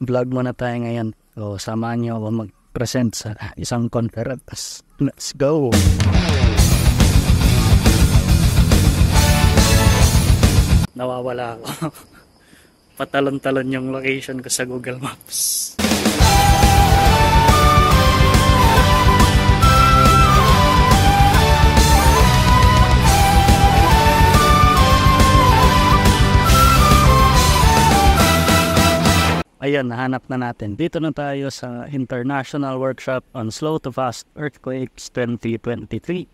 vlog muna tayo ngayon. O samahan niyo ako mag-present sa isang conference. Let's go! Nawawala ako. Patalon-talon yung location ko sa Google Maps. ayun, nahanap na natin. Dito na tayo sa International Workshop on Slow to Fast Earthquakes 2023.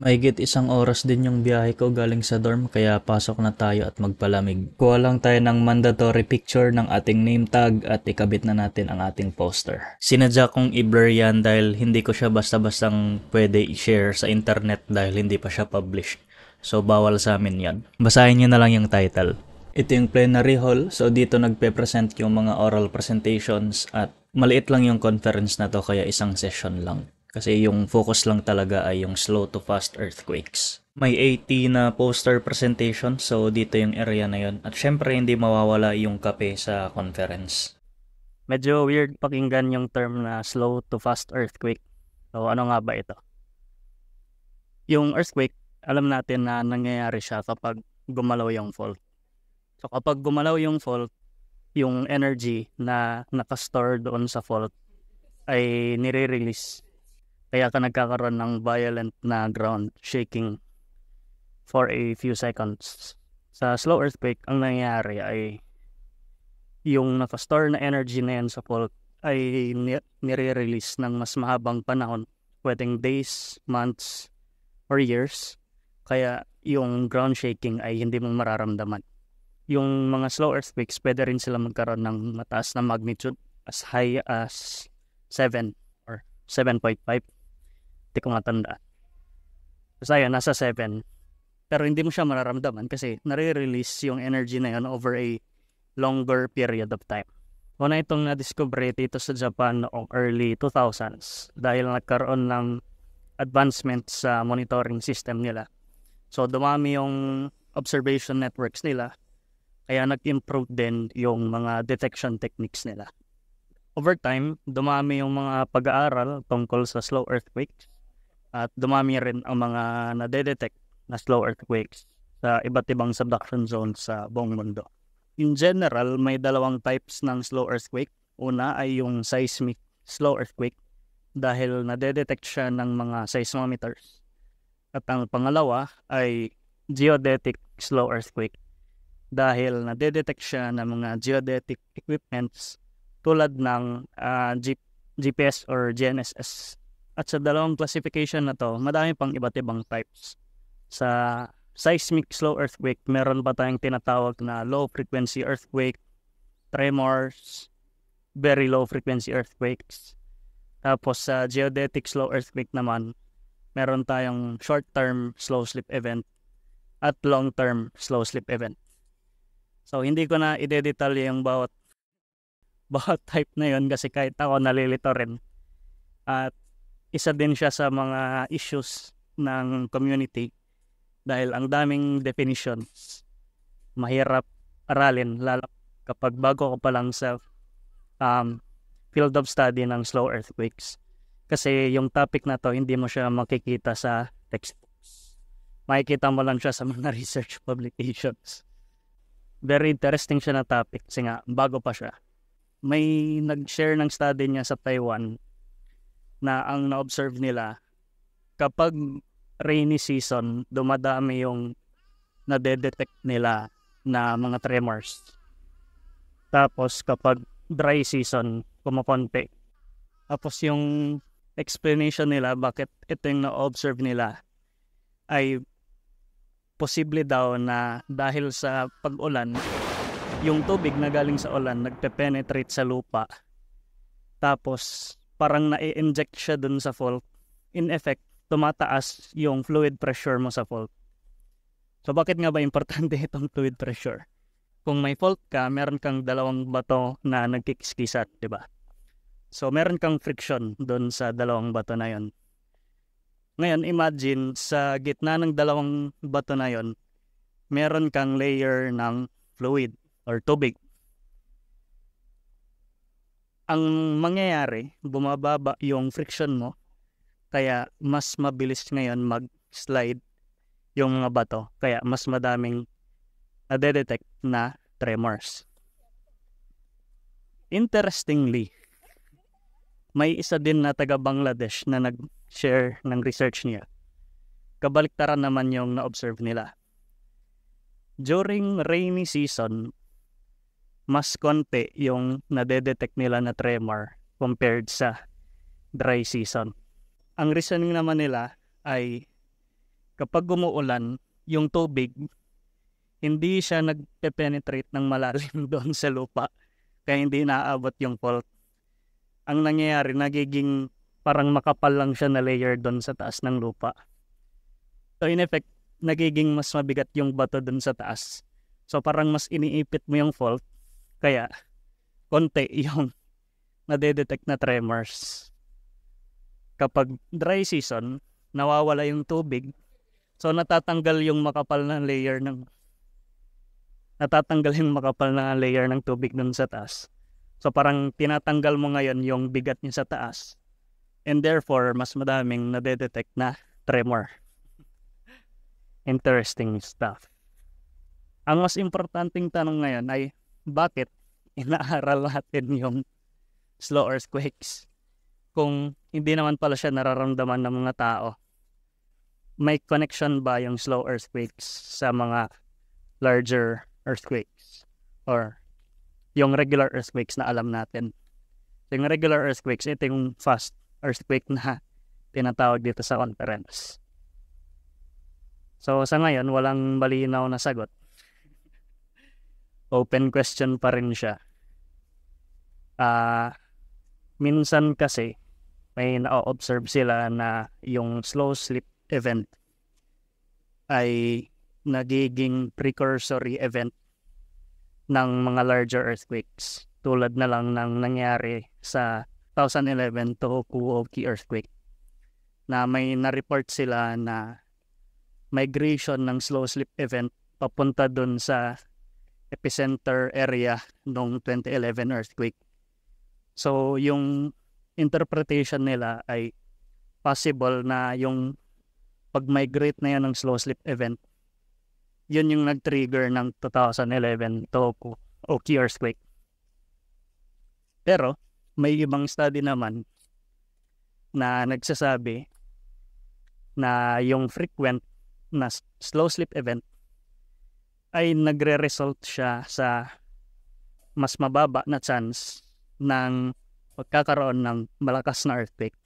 Mahigit isang oras din yung biyahe ko galing sa dorm kaya pasok na tayo at magpalamig. Kuha lang tayo ng mandatory picture ng ating name tag at ikabit na natin ang ating poster. Sinadya kong i-blur yan dahil hindi ko siya basta-bastang pwede i-share sa internet dahil hindi pa siya published. So bawal sa amin yan. Basahin nyo na lang yung title. Ito yung plenary hall, so dito nagpe-present yung mga oral presentations at maliit lang yung conference na to kaya isang session lang. Kasi yung focus lang talaga ay yung slow to fast earthquakes. May 80 na poster presentation, so dito yung area na yon. At syempre hindi mawawala yung kape sa conference. Medyo weird pakinggan yung term na slow to fast earthquake. So ano nga ba ito? Yung earthquake, alam natin na nangyayari siya kapag gumalaw yung fault. So kapag gumalaw yung fault, yung energy na nakastore doon sa fault ay nire-release. Kaya ka nagkakaroon ng violent na ground shaking for a few seconds. Sa slow earthquake, ang nangyayari ay yung nakastore na energy na yan sa fault ay nire-release ng mas mahabang panahon, pwedeng days, months, or years. Kaya yung ground shaking ay hindi mo mararamdaman yung mga slow earthquakes, pwede rin sila magkaroon ng mataas na magnitude as high as 7 or 7.5. Hindi ko matanda. Basta yun, nasa 7. Pero hindi mo siya mararamdaman kasi nare-release yung energy na yun over a longer period of time. Una itong na-discover dito sa Japan noong early 2000s dahil nagkaroon ng advancement sa monitoring system nila. So dumami yung observation networks nila kaya nag-improve din yung mga detection techniques nila. Over time, dumami yung mga pag-aaral tungkol sa slow earthquakes at dumami rin ang mga nadedetect na slow earthquakes sa iba't ibang subduction zones sa buong mundo. In general, may dalawang types ng slow earthquake. Una ay yung seismic slow earthquake dahil nadedetect siya ng mga seismometers. At ang pangalawa ay geodetic slow earthquake dahil nadedetect siya ng mga geodetic equipments tulad ng uh, G- GPS or GNSS. At sa dalawang classification na to, madami pang iba't ibang types. Sa seismic slow earthquake, meron pa tayong tinatawag na low frequency earthquake, tremors, very low frequency earthquakes. Tapos sa geodetic slow earthquake naman, meron tayong short-term slow slip event at long-term slow slip event. So hindi ko na idedetalye yung bawat bawat type na yun kasi kahit ako nalilito rin. At isa din siya sa mga issues ng community dahil ang daming definitions mahirap aralin lalo kapag bago ko pa lang sa um, field of study ng slow earthquakes kasi yung topic na to hindi mo siya makikita sa textbooks makikita mo lang siya sa mga research publications very interesting siya na topic kasi nga bago pa siya. May nag-share ng study niya sa Taiwan na ang na-observe nila kapag rainy season, dumadami yung na-detect nila na mga tremors. Tapos kapag dry season, kumakonti. Tapos yung explanation nila bakit ito yung na-observe nila ay posible daw na dahil sa pag-ulan, yung tubig na galing sa ulan nagpe-penetrate sa lupa. Tapos parang na-inject siya dun sa fault. In effect, tumataas yung fluid pressure mo sa fault. So bakit nga ba importante itong fluid pressure? Kung may fault ka, meron kang dalawang bato na nagkikiskisat, di ba? So meron kang friction doon sa dalawang bato na yon. Ngayon, imagine sa gitna ng dalawang bato na yon, meron kang layer ng fluid or tubig. Ang mangyayari, bumababa yung friction mo, kaya mas mabilis ngayon mag-slide yung mga bato, kaya mas madaming na-detect na tremors. Interestingly, may isa din na taga Bangladesh na nag-share ng research niya. Kabaliktaran naman yung na-observe nila. During rainy season, mas konti yung nadedetect nila na tremor compared sa dry season. Ang reasoning naman nila ay kapag umuulan, yung tubig, hindi siya nagpe-penetrate ng malalim doon sa lupa kaya hindi naaabot yung fault ang nangyayari, nagiging parang makapal lang siya na layer doon sa taas ng lupa. So in effect, nagiging mas mabigat yung bato doon sa taas. So parang mas iniipit mo yung fault. Kaya konti yung nadedetect na tremors. Kapag dry season, nawawala yung tubig. So natatanggal yung makapal na layer ng natatanggal yung makapal na layer ng tubig doon sa taas. So parang tinatanggal mo ngayon yung bigat niya sa taas. And therefore, mas madaming nadedetect na tremor. Interesting stuff. Ang mas importanteng tanong ngayon ay bakit inaaral natin yung slow earthquakes kung hindi naman pala siya nararamdaman ng mga tao. May connection ba yung slow earthquakes sa mga larger earthquakes or yung regular earthquakes na alam natin. So, yung regular earthquakes, ito yung fast earthquake na tinatawag dito sa conference. So sa ngayon, walang malinaw na sagot. Open question pa rin siya. Uh, minsan kasi, may na-observe sila na yung slow slip event ay nagiging precursory event ng mga larger earthquakes tulad na lang ng nangyari sa 2011 Tohoku-Oki earthquake na may na-report sila na migration ng slow slip event papunta dun sa epicenter area noong 2011 earthquake. So yung interpretation nila ay possible na yung pag-migrate na yan ng slow slip event yun yung nag-trigger ng 2011 Tohoku Oki earthquake. Pero may ibang study naman na nagsasabi na yung frequent na slow sleep event ay nagre-result siya sa mas mababa na chance ng pagkakaroon ng malakas na earthquake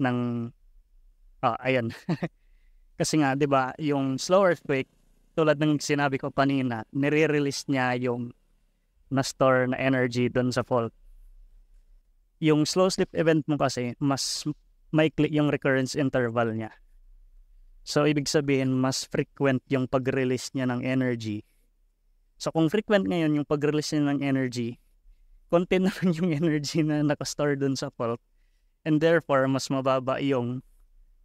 ng ah, ayan kasi nga 'di ba yung slow earthquake tulad ng sinabi ko kanina, nire-release niya yung na-store na energy doon sa fault. Yung slow sleep event mo kasi, mas maikli yung recurrence interval niya. So, ibig sabihin, mas frequent yung pag-release niya ng energy. So, kung frequent ngayon yung pag-release niya ng energy, konti na lang yung energy na nakastore dun sa fault. And therefore, mas mababa yung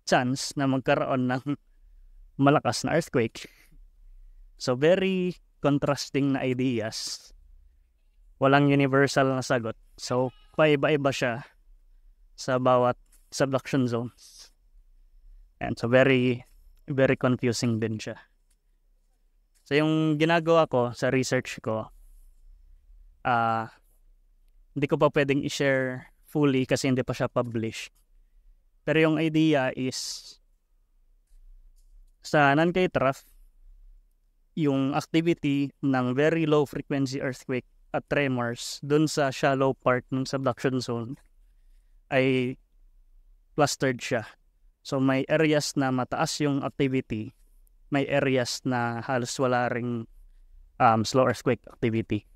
chance na magkaroon ng malakas na earthquake. So very contrasting na ideas. Walang universal na sagot. So paiba-iba siya sa bawat subduction zones. And so very very confusing din siya. So yung ginagawa ko sa research ko, uh, hindi ko pa pwedeng i-share fully kasi hindi pa siya published. Pero yung idea is sa Nankay Traf, yung activity ng very low frequency earthquake at tremors dun sa shallow part ng subduction zone ay clustered siya. So may areas na mataas yung activity, may areas na halos wala ring um, slow earthquake activity.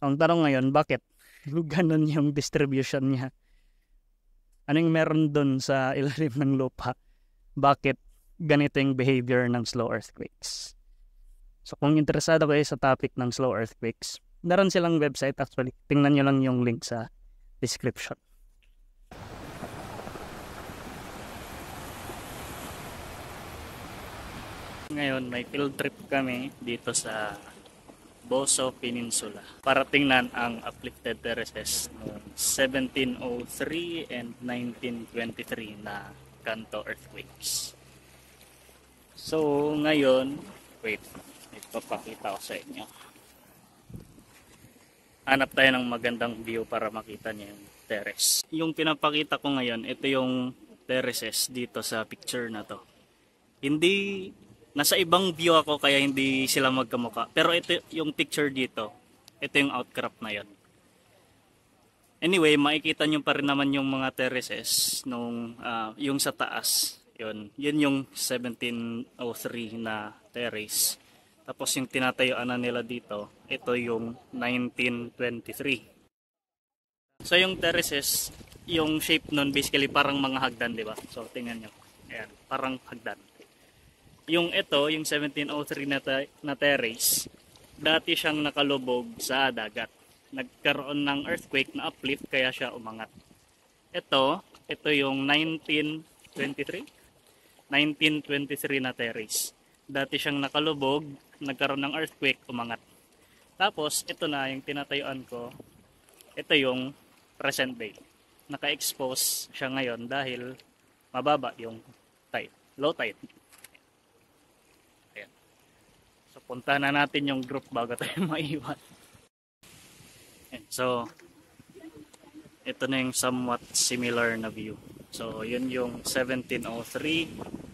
Ang tanong ngayon, bakit? Ganon yung distribution niya. Anong meron dun sa ilalim ng lupa? Bakit ganito yung behavior ng slow earthquakes? So kung interesado kayo sa topic ng slow earthquakes, naroon silang website actually. Tingnan nyo lang yung link sa description. Ngayon, may field trip kami dito sa Boso Peninsula para tingnan ang uplifted terraces noong 1703 and 1923 na Kanto earthquakes. So, ngayon, wait, ipapakita ko sa inyo hanap tayo ng magandang view para makita niyo yung terrace yung pinapakita ko ngayon ito yung terraces dito sa picture na to hindi nasa ibang view ako kaya hindi sila magkamuka pero ito yung picture dito ito yung outcrop na yon anyway makikita niyo pa rin naman yung mga terraces nung uh, yung sa taas yun yun yung 1703 na terrace tapos yung tinatayuan na nila dito, ito yung 1923. So yung terraces, yung shape nun basically parang mga hagdan, di ba? So tingnan nyo. Ayan, parang hagdan. Yung ito, yung 1703 na, na terrace, dati siyang nakalubog sa dagat. Nagkaroon ng earthquake na uplift kaya siya umangat. Ito, ito yung 1923? 1923 na terrace dati siyang nakalubog, nagkaroon ng earthquake, umangat. Tapos, ito na yung tinatayuan ko. Ito yung present day. Naka-expose siya ngayon dahil mababa yung tide, low tide. Ayan. So, punta na natin yung group bago tayo maiwan. Ayan. So, ito na yung somewhat similar na view. So, yun yung 1703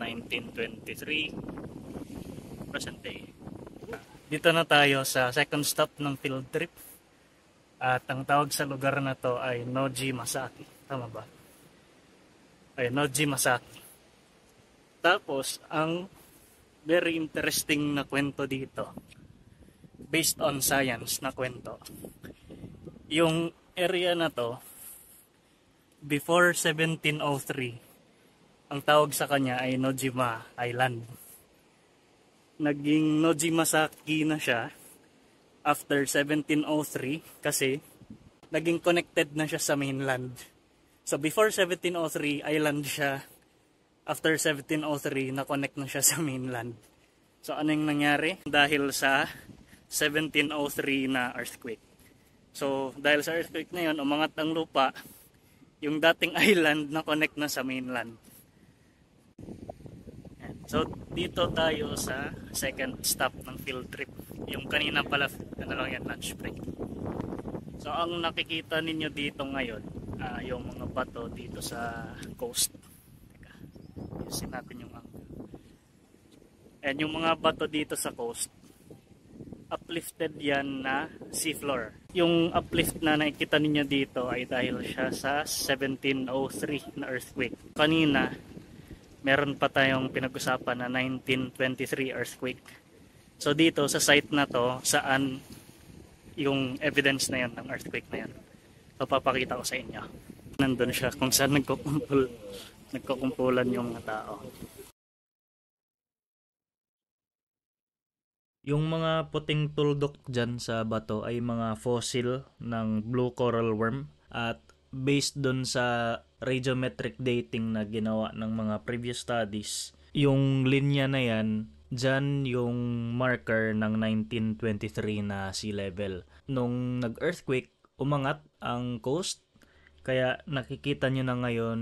1923 present day dito na tayo sa second stop ng field trip at ang tawag sa lugar na to ay Noji Masaki tama ba? ay Noji Masaki tapos ang very interesting na kwento dito based on science na kwento yung area na to before 1703 ang tawag sa kanya ay Nojima Island. Naging Nojima Saki na siya after 1703 kasi naging connected na siya sa mainland. So before 1703, island siya. After 1703, na-connect na siya sa mainland. So ano yung nangyari? Dahil sa 1703 na earthquake. So dahil sa earthquake na yun, umangat ang lupa, yung dating island na connect na sa mainland. So dito tayo sa second stop ng field trip. Yung kanina pala ano lang yan, lunch break. So ang nakikita ninyo dito ngayon, uh, yung mga bato dito sa coast. Teka, ayusin natin yung angle. And yung mga bato dito sa coast, uplifted yan na seafloor. Yung uplift na nakikita ninyo dito ay dahil siya sa 1703 na earthquake. Kanina, meron pa tayong pinag-usapan na 1923 earthquake. So dito sa site na to, saan yung evidence na yun ng earthquake na yun. So papakita ko sa inyo. Nandun siya kung saan nagkukumpul, nagkukumpulan yung mga tao. Yung mga puting tuldok dyan sa bato ay mga fossil ng blue coral worm at based don sa radiometric dating na ginawa ng mga previous studies, yung linya na yan, dyan yung marker ng 1923 na sea level. Nung nag-earthquake, umangat ang coast, kaya nakikita nyo na ngayon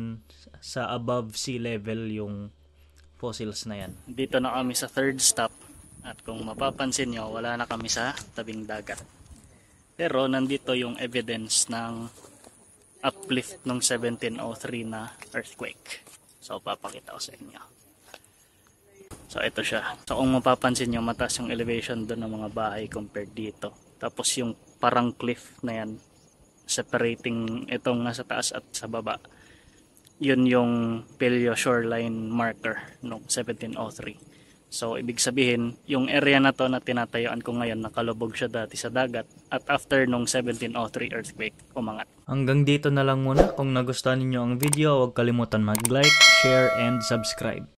sa above sea level yung fossils na yan. Dito na kami sa third stop at kung mapapansin nyo, wala na kami sa tabing dagat. Pero nandito yung evidence ng uplift ng 1703 na earthquake. So, papakita ko sa inyo. So, ito siya. So, kung mapapansin nyo, mataas yung elevation doon ng mga bahay compared dito. Tapos, yung parang cliff na yan, separating itong nasa taas at sa baba, yun yung Paleo Shoreline Marker ng 1703. So, ibig sabihin, yung area na to na tinatayuan ko ngayon, nakalubog siya dati sa dagat at after nung 1703 earthquake, umangat. Hanggang dito na lang muna. Kung nagustuhan niyo ang video, huwag kalimutan mag-like, share, and subscribe.